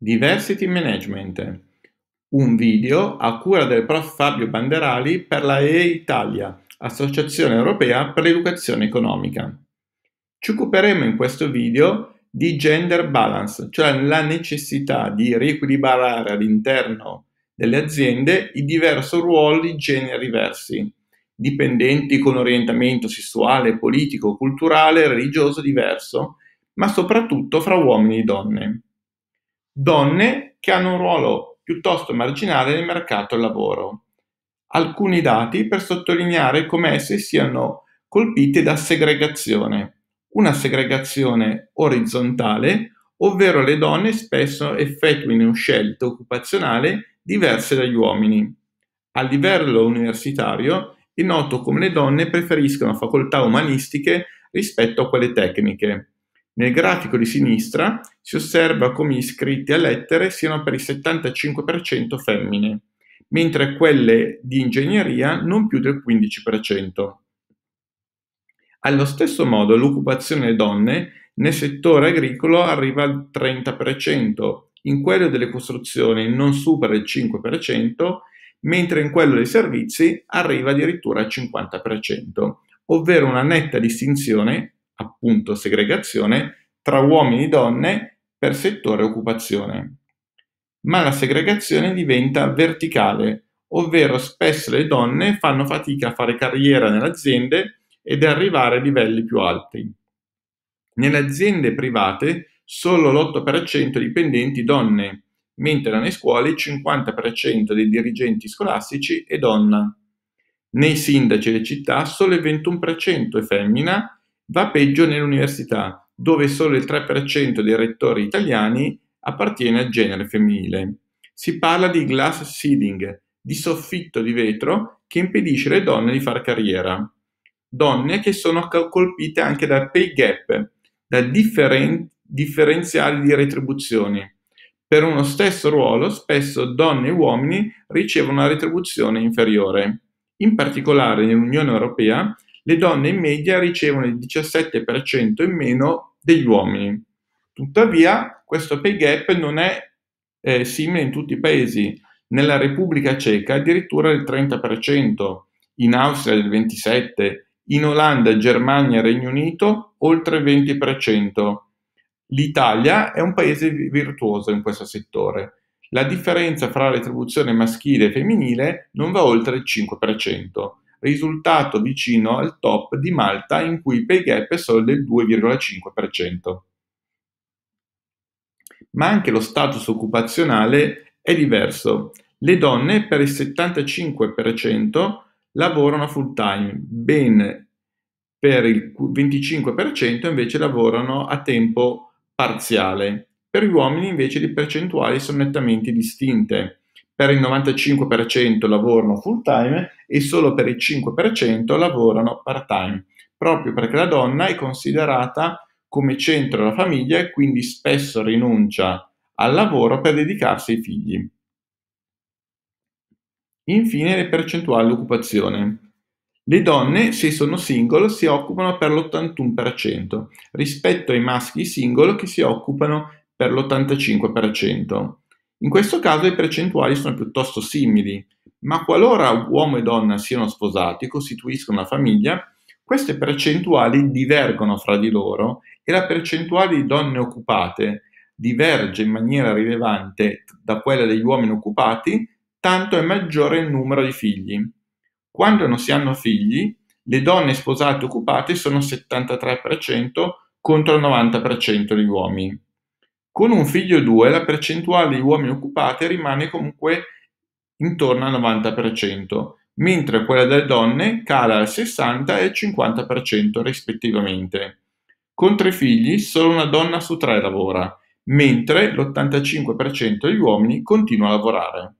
Diversity Management, un video a cura del prof Fabio Banderali per la E-Italia, Associazione Europea per l'Educazione Economica. Ci occuperemo in questo video di gender balance, cioè la necessità di riequilibrare all'interno delle aziende i diversi ruoli di genere diversi, dipendenti con orientamento sessuale, politico, culturale, religioso diverso, ma soprattutto fra uomini e donne donne che hanno un ruolo piuttosto marginale nel mercato del lavoro. Alcuni dati per sottolineare come esse siano colpite da segregazione, una segregazione orizzontale, ovvero le donne spesso effettuino scelte occupazionali diverse dagli uomini. A livello universitario è noto come le donne preferiscono facoltà umanistiche rispetto a quelle tecniche. Nel grafico di sinistra si osserva come gli iscritti a lettere siano per il 75% femmine, mentre quelle di ingegneria non più del 15%. Allo stesso modo l'occupazione delle donne nel settore agricolo arriva al 30%, in quello delle costruzioni non supera il 5%, mentre in quello dei servizi arriva addirittura al 50%, ovvero una netta distinzione appunto segregazione, tra uomini e donne per settore occupazione. Ma la segregazione diventa verticale, ovvero spesso le donne fanno fatica a fare carriera nelle aziende ed arrivare a livelli più alti. Nelle aziende private solo l'8% dipendenti donne, mentre nelle scuole il 50% dei dirigenti scolastici è donna. Nei sindaci delle città solo il 21% è femmina Va peggio nell'università, dove solo il 3% dei rettori italiani appartiene al genere femminile. Si parla di glass ceiling, di soffitto di vetro che impedisce alle donne di fare carriera. Donne che sono colpite anche dal pay gap, da differen- differenziali di retribuzioni. Per uno stesso ruolo spesso donne e uomini ricevono una retribuzione inferiore. In particolare nell'Unione Europea le donne in media ricevono il 17% in meno degli uomini. Tuttavia, questo pay gap non è eh, simile in tutti i paesi. Nella Repubblica Ceca addirittura il 30%, in Austria il 27%, in Olanda, Germania e Regno Unito oltre il 20%. L'Italia è un paese virtuoso in questo settore. La differenza fra retribuzione maschile e femminile non va oltre il 5% risultato vicino al top di Malta in cui il pay gap è solo del 2,5%. Ma anche lo status occupazionale è diverso. Le donne per il 75% lavorano full time, ben per il 25% invece lavorano a tempo parziale. Per gli uomini invece le percentuali sono nettamente distinte per il 95% lavorano full time e solo per il 5% lavorano part time, proprio perché la donna è considerata come centro della famiglia e quindi spesso rinuncia al lavoro per dedicarsi ai figli. Infine le percentuali di occupazione. Le donne, se sono single, si occupano per l'81% rispetto ai maschi single che si occupano per l'85%. In questo caso le percentuali sono piuttosto simili, ma qualora uomo e donna siano sposati, e costituiscono una famiglia, queste percentuali divergono fra di loro e la percentuale di donne occupate diverge in maniera rilevante da quella degli uomini occupati, tanto è maggiore il numero di figli. Quando non si hanno figli, le donne sposate occupate sono 73% contro il 90% degli uomini. Con un figlio o due la percentuale di uomini occupati rimane comunque intorno al 90%, mentre quella delle donne cala al 60 e al 50% rispettivamente. Con tre figli solo una donna su tre lavora, mentre l'85% degli uomini continua a lavorare.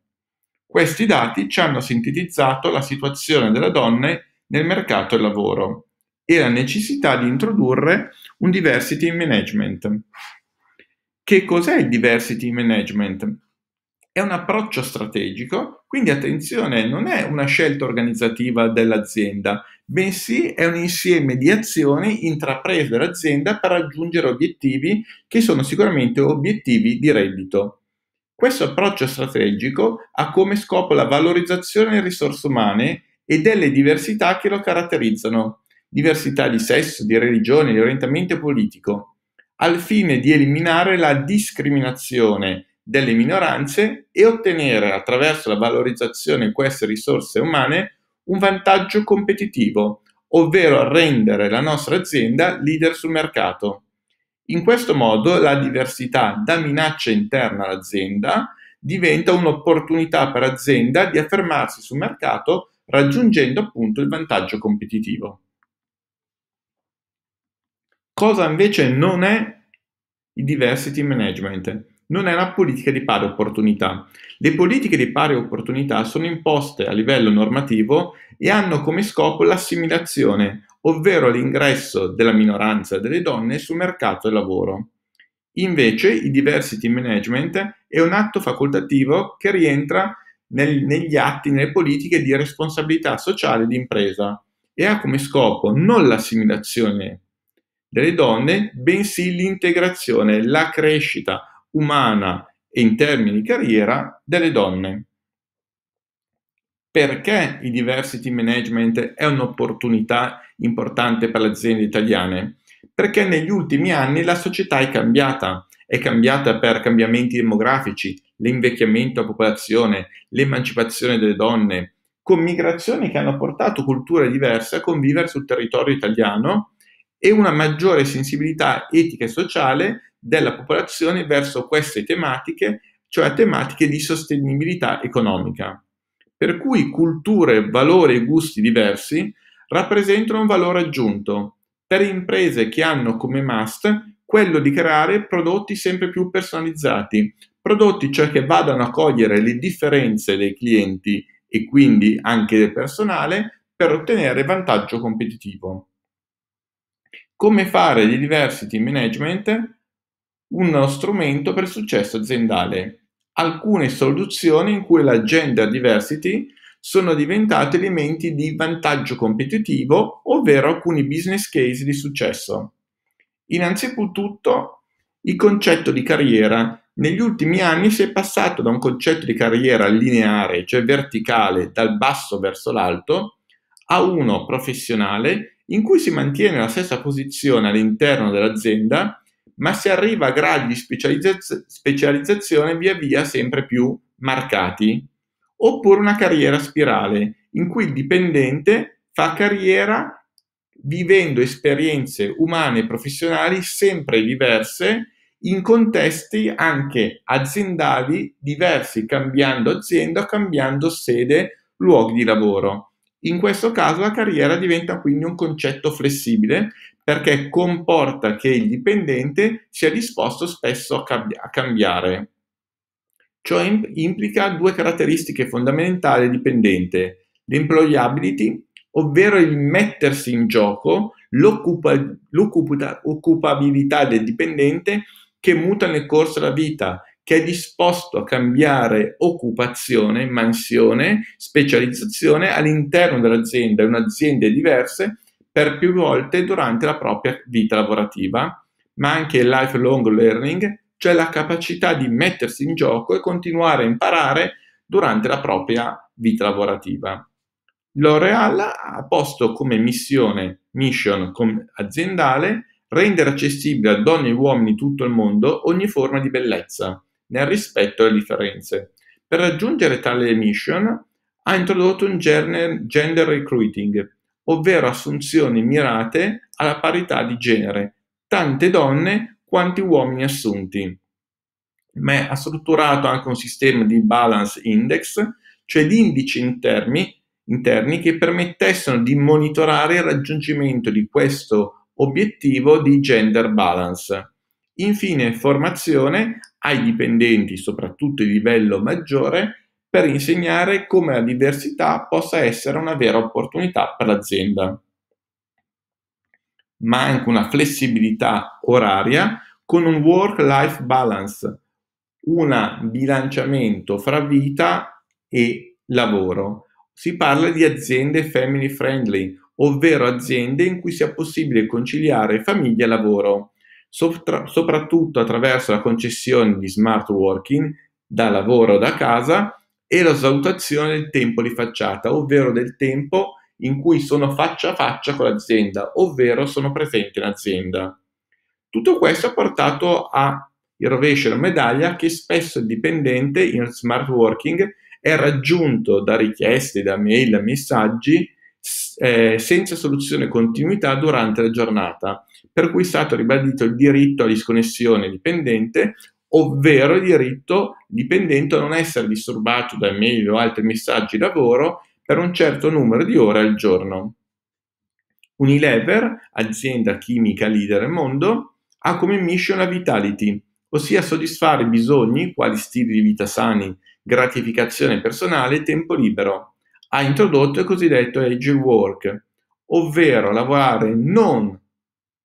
Questi dati ci hanno sintetizzato la situazione delle donne nel mercato del lavoro e la necessità di introdurre un diversity in management. Che cos'è il diversity management? È un approccio strategico, quindi attenzione, non è una scelta organizzativa dell'azienda, bensì è un insieme di azioni intraprese dall'azienda per raggiungere obiettivi che sono sicuramente obiettivi di reddito. Questo approccio strategico ha come scopo la valorizzazione delle risorse umane e delle diversità che lo caratterizzano, diversità di sesso, di religione, di orientamento politico al fine di eliminare la discriminazione delle minoranze e ottenere, attraverso la valorizzazione di queste risorse umane, un vantaggio competitivo, ovvero rendere la nostra azienda leader sul mercato. In questo modo la diversità da minaccia interna all'azienda diventa un'opportunità per l'azienda di affermarsi sul mercato raggiungendo appunto il vantaggio competitivo. Cosa invece non è il diversity management? Non è una politica di pari opportunità. Le politiche di pari opportunità sono imposte a livello normativo e hanno come scopo l'assimilazione, ovvero l'ingresso della minoranza delle donne sul mercato del lavoro. Invece il diversity management è un atto facoltativo che rientra nel, negli atti, nelle politiche di responsabilità sociale di impresa e ha come scopo non l'assimilazione delle donne, bensì l'integrazione, la crescita umana e in termini di carriera delle donne. Perché il diversity management è un'opportunità importante per le aziende italiane? Perché negli ultimi anni la società è cambiata, è cambiata per cambiamenti demografici, l'invecchiamento a popolazione, l'emancipazione delle donne, con migrazioni che hanno portato culture diverse a convivere sul territorio italiano e una maggiore sensibilità etica e sociale della popolazione verso queste tematiche, cioè tematiche di sostenibilità economica. Per cui culture, valori e gusti diversi rappresentano un valore aggiunto per imprese che hanno come must quello di creare prodotti sempre più personalizzati, prodotti cioè che vadano a cogliere le differenze dei clienti e quindi anche del personale per ottenere vantaggio competitivo. Come fare di diversity management uno strumento per il successo aziendale. Alcune soluzioni in cui la gender diversity sono diventate elementi di vantaggio competitivo, ovvero alcuni business case di successo. Innanzitutto, il concetto di carriera. Negli ultimi anni si è passato da un concetto di carriera lineare, cioè verticale, dal basso verso l'alto, a uno professionale in cui si mantiene la stessa posizione all'interno dell'azienda, ma si arriva a gradi di specializza- specializzazione via via sempre più marcati, oppure una carriera spirale, in cui il dipendente fa carriera vivendo esperienze umane e professionali sempre diverse in contesti anche aziendali diversi, cambiando azienda, cambiando sede, luoghi di lavoro. In questo caso la carriera diventa quindi un concetto flessibile perché comporta che il dipendente sia disposto spesso a, cambiare. Ciò implica due caratteristiche fondamentali del dipendente, l'employability, ovvero il mettersi in gioco, l'occupabilità del dipendente che muta nel corso della vita che è disposto a cambiare occupazione, mansione, specializzazione all'interno dell'azienda e un'azienda diverse per più volte durante la propria vita lavorativa, ma anche il lifelong learning, cioè la capacità di mettersi in gioco e continuare a imparare durante la propria vita lavorativa. L'Oreal ha posto come missione, mission aziendale, rendere accessibile a donne e uomini di tutto il mondo ogni forma di bellezza, nel rispetto delle differenze. Per raggiungere tale mission ha introdotto un gender, recruiting, ovvero assunzioni mirate alla parità di genere, tante donne quanti uomini assunti. Ma ha strutturato anche un sistema di balance index, cioè di indici interni, interni che permettessero di monitorare il raggiungimento di questo obiettivo di gender balance. Infine, formazione ai dipendenti, soprattutto di livello maggiore, per insegnare come la diversità possa essere una vera opportunità per l'azienda. Ma anche una flessibilità oraria con un work-life balance, un bilanciamento fra vita e lavoro. Si parla di aziende family friendly, ovvero aziende in cui sia possibile conciliare famiglia e lavoro sopra- soprattutto attraverso la concessione di smart working da lavoro o da casa e la valutazione del tempo di facciata, ovvero del tempo in cui sono faccia a faccia con l'azienda, ovvero sono presente in azienda. Tutto questo ha portato al rovescio della medaglia che spesso il dipendente in smart working è raggiunto da richieste, da mail, da messaggi eh, senza soluzione continuità durante la giornata per cui è stato ribadito il diritto a disconnessione dipendente, ovvero il diritto dipendente a non essere disturbato da mail o altri messaggi di lavoro per un certo numero di ore al giorno. Unilever, azienda chimica leader al mondo, ha come mission la vitality, ossia soddisfare bisogni quali stili di vita sani, gratificazione personale e tempo libero. Ha introdotto il cosiddetto age work, ovvero lavorare non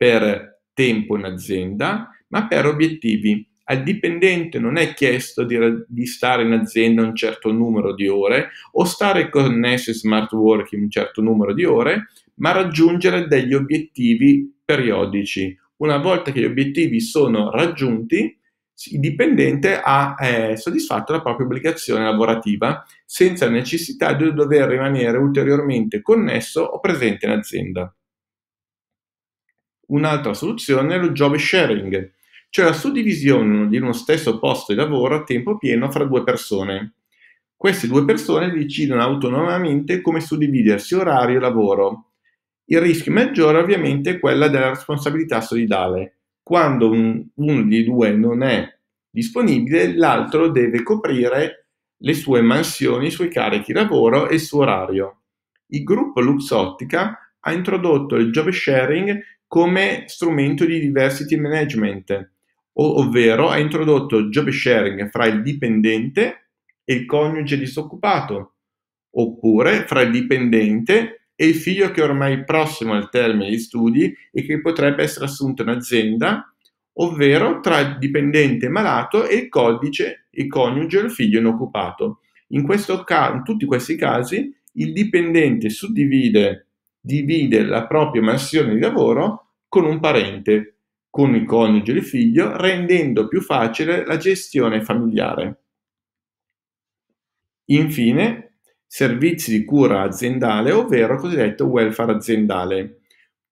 per tempo in azienda, ma per obiettivi. Al dipendente non è chiesto di, di, stare in azienda un certo numero di ore o stare connesso in smart working un certo numero di ore, ma raggiungere degli obiettivi periodici. Una volta che gli obiettivi sono raggiunti, il dipendente ha eh, soddisfatto la propria obbligazione lavorativa senza necessità di dover rimanere ulteriormente connesso o presente in azienda. Un'altra soluzione è lo job sharing, cioè la suddivisione di uno stesso posto di lavoro a tempo pieno fra due persone. Queste due persone decidono autonomamente come suddividersi orario e lavoro. Il rischio maggiore ovviamente è quello della responsabilità solidale. Quando un, uno dei due non è disponibile, l'altro deve coprire le sue mansioni, i suoi carichi lavoro e il suo orario. Il gruppo Luxottica ha introdotto il job sharing come strumento di diversity management, ovvero ha introdotto job sharing fra il dipendente e il coniuge disoccupato, oppure fra il dipendente e il figlio che è ormai prossimo al termine di studi e che potrebbe essere assunto in azienda, ovvero tra il dipendente malato e il codice, il coniuge e il figlio inoccupato. In, ca- in tutti questi casi il dipendente suddivide divide la propria mansione di lavoro con un parente, con il coniuge e il figlio, rendendo più facile la gestione familiare. Infine, servizi di cura aziendale, ovvero cosiddetto welfare aziendale,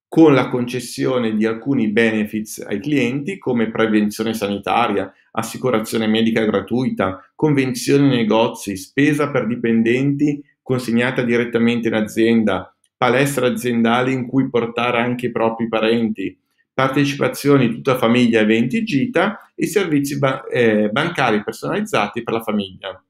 con la concessione di alcuni benefits ai clienti come prevenzione sanitaria, assicurazione medica gratuita, convenzioni negozi, spesa per dipendenti consegnata direttamente in azienda, palestre aziendali in cui portare anche i propri parenti, partecipazioni tutta famiglia a eventi gita e servizi ba- eh, bancari personalizzati per la famiglia.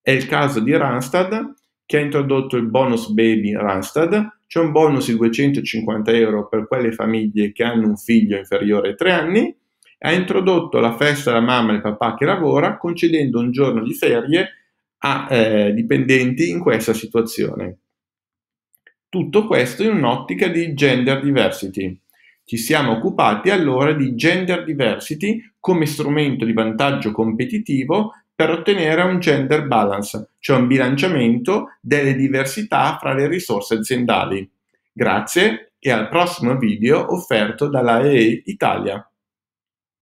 È il caso di Randstad che ha introdotto il bonus baby Randstad, c'è un bonus di 250 euro per quelle famiglie che hanno un figlio inferiore ai 3 anni, ha introdotto la festa della mamma e del papà che lavora concedendo un giorno di ferie a eh, dipendenti in questa situazione. Tutto questo in un'ottica di gender diversity. Ci siamo occupati allora di gender diversity come strumento di vantaggio competitivo per ottenere un gender balance, cioè un bilanciamento delle diversità fra le risorse aziendali. Grazie e al prossimo video offerto dalla EE Italia.